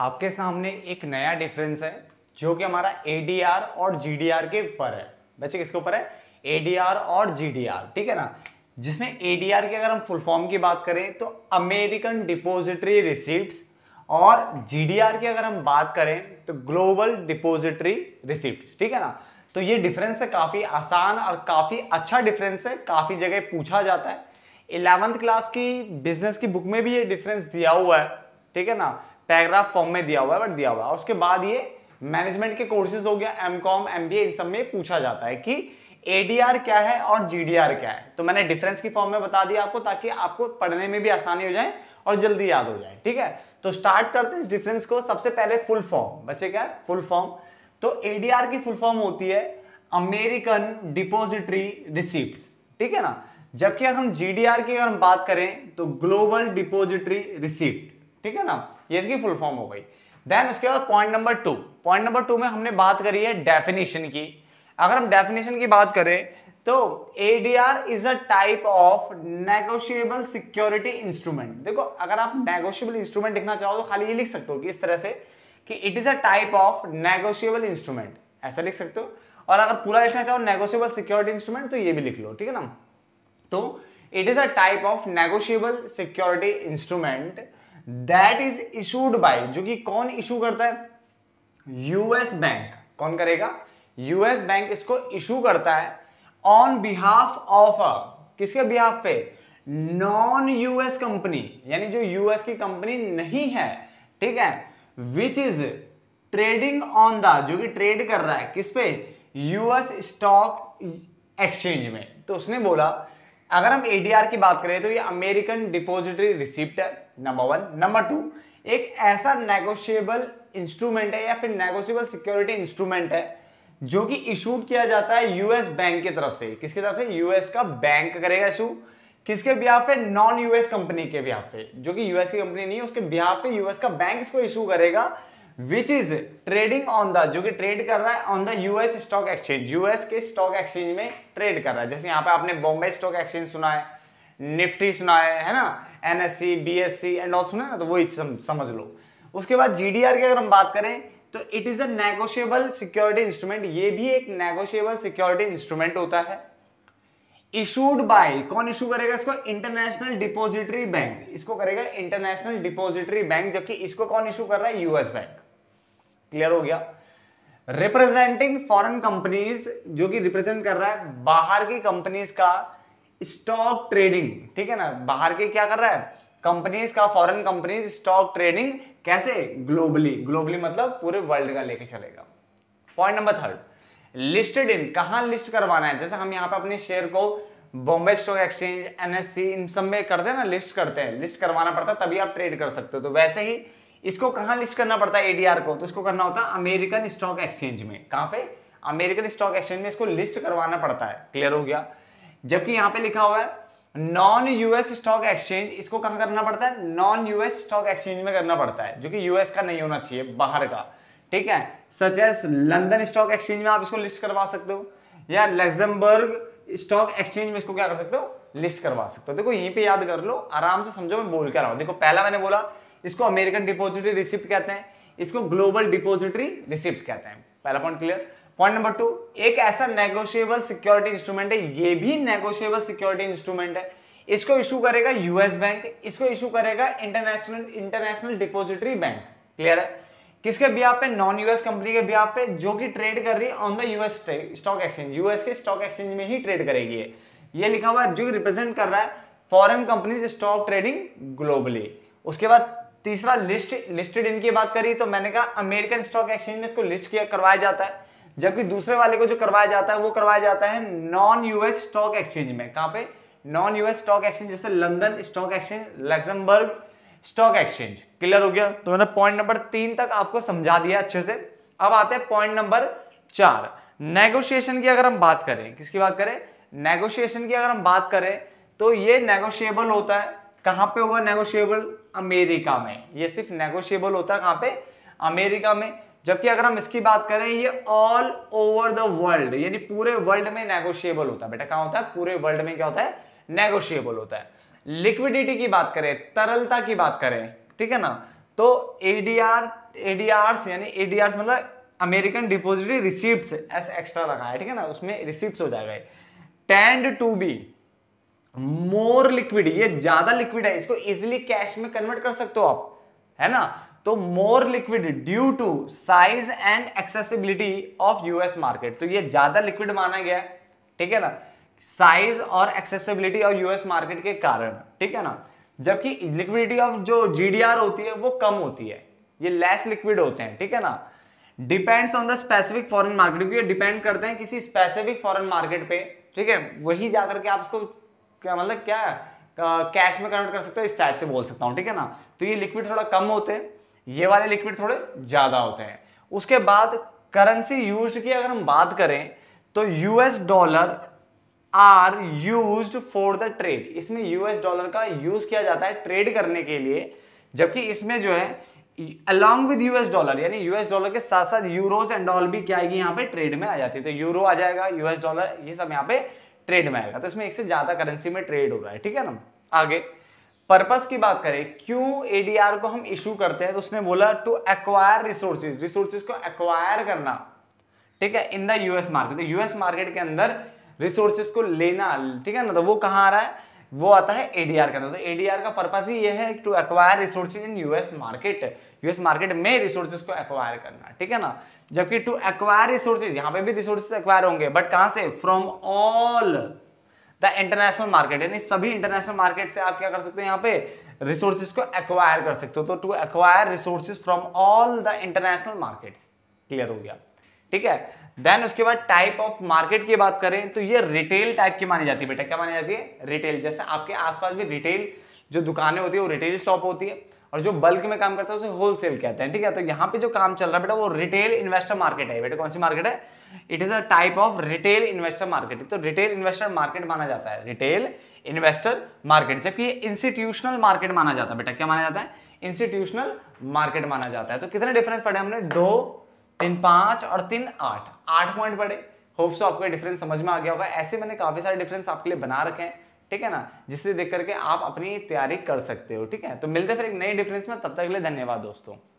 आपके सामने एक नया डिफरेंस है जो कि हमारा ए और जी के ऊपर है बच्चे किसके ऊपर है ए और जी ठीक है ना जिसमें ए की अगर हम फुल फॉर्म की बात करें तो अमेरिकन डिपोजिटरी रिसिप्ट और जी की अगर हम बात करें तो ग्लोबल डिपोजिटरी रिसिप्ट ठीक है ना तो ये डिफरेंस है काफ़ी आसान और काफ़ी अच्छा डिफरेंस है काफ़ी जगह पूछा जाता है इलेवंथ क्लास की बिजनेस की बुक में भी ये डिफरेंस दिया हुआ है ठीक है ना पैराग्राफ फॉर्म में दिया हुआ है बट दिया हुआ है उसके बाद ये मैनेजमेंट के कोर्सेज हो गया एम कॉम एम बी इन सब में पूछा जाता है कि एडीआर क्या है और जीडीआर क्या है तो मैंने डिफरेंस की फॉर्म में बता दिया आपको ताकि आपको पढ़ने में भी आसानी हो जाए और जल्दी याद हो जाए ठीक है तो स्टार्ट करते हैं इस डिफरेंस को सबसे पहले फुल फॉर्म बच्चे क्या है फुल फॉर्म तो एडीआर की फुल फॉर्म होती है अमेरिकन डिपोजिटरी रिसिप्ट ठीक है ना जबकि अगर हम जीडीआर की अगर हम बात करें तो ग्लोबल डिपोजिटरी रिसिप्ट ठीक है ना ये इसकी फुल फॉर्म हो गई देन उसके बाद point number two point number two में हमने बात करी है डेफिनेशन की अगर हम डेफिनेशन की बात करें तो ADR is a type of negotiable security instrument देखो अगर आप नेगोशिएबल इंस्ट्रूमेंट लिखना चाहो तो खाली ये लिख सकते हो कि इस तरह से कि it is a type of negotiable instrument ऐसा लिख सकते हो और अगर पूरा लिखना चाहो नेगोशिएबल सिक्योरिटी इंस्ट्रूमेंट तो ये भी लिख लो ठीक है ना तो it is a type of negotiable security instrument that is issued by जो कि कौन इशू करता है यूएस बैंक कौन करेगा यूएस बैंक इसको इशू करता है ऑन बिहाफ ऑफ किसके बिहाफ पे नॉन यूएस कंपनी यानी जो यूएस की कंपनी नहीं है ठीक है which is trading on the जो कि ट्रेड कर रहा है किस पे यूएस स्टॉक एक्सचेंज में तो उसने बोला अगर हम एडीआर की बात करें तो ये अमेरिकन डिपोजिटरी रिसिप्ट है नंबर वन नंबर टू एक ऐसा नेगोशिएबल इंस्ट्रूमेंट है या फिर नेगोशिएबल सिक्योरिटी इंस्ट्रूमेंट है जो कि इशूड किया जाता है यूएस बैंक की तरफ से किसकी तरफ से यूएस का बैंक करेगा इशू किसके बिहार पे नॉन यूएस कंपनी के बिहार पे जो कि यूएस की कंपनी नहीं है उसके बिहार पे यूएस का बैंक इसको इशू करेगा which is trading on the जो कि ट्रेड कर रहा है on the US stock exchange US के स्टॉक एक्सचेंज में ट्रेड कर रहा है जैसे यहां पे आपने बॉम्बे स्टॉक एक्सचेंज सुना है निफ्टी सुना है है ना N S C B S C and all सुना है ना तो वही सम, समझ लो उसके बाद जी डी आर की अगर हम बात करें तो it is a negotiable security instrument ये भी एक नेगोशिएबल सिक्योरिटी इंस्ट्रूमेंट होता है इशूड बाय कौन इशू करेगा इसको इंटरनेशनल डिपोजिटरी बैंक इसको करेगा इंटरनेशनल डिपोजिटरी बैंक जबकि इसको कौन इशू कर रहा है यूएस बैंक क्लियर हो गया रिप्रेजेंटिंग फॉरेन कंपनीज जो कि रिप्रेजेंट कर रहा है बाहर की कंपनीज का स्टॉक ट्रेडिंग ठीक है ना बाहर के क्या कर रहा है कंपनीज का फॉरेन कंपनीज स्टॉक ट्रेडिंग कैसे ग्लोबली ग्लोबली मतलब पूरे वर्ल्ड का लेके चलेगा point number third listed in कहा लिस्ट करवाना है जैसे हम यहाँ पे अपने शेयर को बॉम्बे स्टॉक एक्सचेंज एनएससी इन सब में करते हैं ना लिस्ट करते हैं लिस्ट करवाना पड़ता है तभी आप ट्रेड कर सकते हो तो वैसे ही इसको कहाँ लिस्ट करना पड़ता है एडीआर को तो इसको करना होता है अमेरिकन स्टॉक एक्सचेंज में कहाँ पे अमेरिकन स्टॉक एक्सचेंज में इसको लिस्ट करवाना पड़ता है क्लियर हो गया जबकि यहां पे लिखा हुआ है नॉन यूएस स्टॉक एक्सचेंज इसको कहां करना पड़ता है नॉन यूएस स्टॉक एक्सचेंज में करना पड़ता है जो कि यूएस का नहीं होना चाहिए बाहर का ठीक है such as London stock exchange में आप इसको लिस्ट करवा सकते हो या लग्जमबर्ग स्टॉक एक्सचेंज में इसको क्या कर सकते हो लिस्ट करवा सकते हो देखो यहीं पे याद कर लो आराम से समझो मैं बोल कर रहा हूं देखो पहला मैंने बोला इसको अमेरिकन डिपोजिटरी रिसिप्ट कहते हैं इसको ग्लोबल डिपोजिटरी रिसिप्ट कहते हैं पहला point clear point number two एक ऐसा नेगोशिएबल सिक्योरिटी इंस्ट्रूमेंट है ये भी नेगोशिएबल सिक्योरिटी इंस्ट्रूमेंट है इसको इशू करेगा यूएस बैंक इसको इशू करेगा international international depository bank clear है किसके भी आप नॉन यूएस कंपनी के आप पे जो कि ट्रेड कर रही है on the US stock exchange US के स्टॉक एक्सचेंज में ही ट्रेड करेगी ये लिखा हुआ है जो रिप्रेजेंट कर रहा है foreign companies stock trading globally उसके बाद तीसरा लिस्ट लिस्टेड इनकी बात करी तो मैंने कहा अमेरिकन स्टॉक एक्सचेंज में इसको लिस्ट किया करवाया जाता है जबकि दूसरे वाले को जो करवाया जाता है वो करवाया जाता है नॉन यूएस स्टॉक एक्सचेंज में कहां पे नॉन यूएस स्टॉक एक्सचेंज जैसे London stock exchange Luxembourg stock exchange clear हो गया तो मैंने पॉइंट नंबर तीन तक आपको समझा दिया अच्छे से अब आते हैं पॉइंट नंबर चार नेगोशिएशन की अगर हम बात करें किसकी बात करें नेगोशिएशन की अगर हम बात करें तो ये नेगोशिएबल होता है कहां पे होगा नेगोशिएबल अमेरिका में ये सिर्फ नेगोशिएबल होता है कहां पे अमेरिका में जबकि अगर हम इसकी बात करें ये ऑल ओवर द वर्ल्ड यानी पूरे वर्ल्ड में नेगोशिएबल होता है बेटा कहाँ होता है पूरे वर्ल्ड में क्या होता है नेगोशिएबल होता है लिक्विडिटी की बात करें तरलता की बात करें ठीक है ना तो एडीआर एडीआरस यानी एडीआरस मतलब American depository receipt S extra लगा है ठीक है ना उसमें रिसिप्ट हो जाएगा tend to be more liquid ये ज्यादा लिक्विड है इसको इजिली कैश में कन्वर्ट कर सकते हो आप है ना तो more liquid due to size and accessibility of US market तो ये ज्यादा लिक्विड माना गया ठीक है ना साइज और एक्सेसिबिलिटी ऑफ यूएस मार्केट के कारण ठीक है ना जबकि लिक्विडिटी ऑफ जो जीडीआर होती है वो कम होती है ये लेस लिक्विड होते हैं ठीक है ना depends on the specific foreign market क्योंकि डिपेंड करते हैं किसी स्पेसिफिक फॉरेन मार्केट पे ठीक है वही जाकर के आप उसको क्या मतलब क्या कैश में कन्वर्ट कर सकते हो इस टाइप से बोल सकता हूँ ठीक है ना तो ये लिक्विड थोड़ा कम होते हैं ये वाले लिक्विड थोड़े ज़्यादा होते हैं उसके बाद करेंसी यूज की अगर हम बात करें तो US dollar are use for the trade इसमें यूएस डॉलर का यूज किया जाता है ट्रेड करने के लिए जबकि इसमें जो है अलॉन्ग विद यूएस डॉलर यानी यूएस डॉलर के साथ साथ यूरोस एंड भी क्या आएगी यहाँ पे ट्रेड में आ जाती है तो यूरो आ जाएगा यूएस डॉलर ये सब यहाँ पे ट्रेड में आएगा तो इसमें एक से ज्यादा करेंसी में ट्रेड हो रहा है ठीक है ना आगे पर्पस की बात करें क्यों एडीआर को हम इश्यू करते हैं तो उसने बोला टू एक्वायर रिसोर्सेज रिसोर्सेज को एक्वायर करना ठीक है in the US market US market के अंदर रिसोर्सेज को लेना ठीक है ना तो वो कहाँ आ रहा है वो आता है एडीआर के अंदर तो एडीआर का पर्पस ही ये है to acquire resources in US market US market में रिसोर्सेज को एक्वायर करना ठीक है ना जबकि टू एक्वायर रिसोर्सेज यहाँ पे भी रिसोर्सेज एक्वायर होंगे बट कहाँ से from all the international market यानी सभी इंटरनेशनल मार्केट से आप क्या कर सकते हो यहाँ पे रिसोर्सेज को एक्वायर कर सकते हो तो to acquire resources from all the international markets clear हो गया ठीक है देन उसके बाद टाइप ऑफ मार्केट की बात करें तो ये रिटेल टाइप की मानी जाती है बेटा क्या मानी जाती है रिटेल जैसे आपके आसपास भी रिटेल जो दुकानें होती है वो रिटेल शॉप होती है और जो बल्क में काम करता है उसे होलसेल कहते हैं ठीक है तो यहाँ पे जो काम चल रहा है बेटा वो रिटेल इन्वेस्टर मार्केट है बेटा कौन सी मार्केट है it is a type of retail investor market तो रिटेल इन्वेस्टर मार्केट माना जाता है रिटेल इन्वेस्टर मार्केट जबकि ये इंस्टीट्यूशनल मार्केट माना जाता है बेटा क्या माना जाता है इंस्टीट्यूशनल मार्केट माना जाता है तो कितने डिफरेंस पड़े हमने दो तीन पांच और तीन आठ आठ पॉइंट पड़े होप्स आपको डिफरेंस समझ में आ गया होगा ऐसे मैंने काफ़ी सारे डिफरेंस आपके लिए बना रखे हैं ठीक है ना जिससे देख करके आप अपनी तैयारी कर सकते हो ठीक है तो मिलते फिर एक नए डिफरेंस में तब तक के लिए धन्यवाद दोस्तों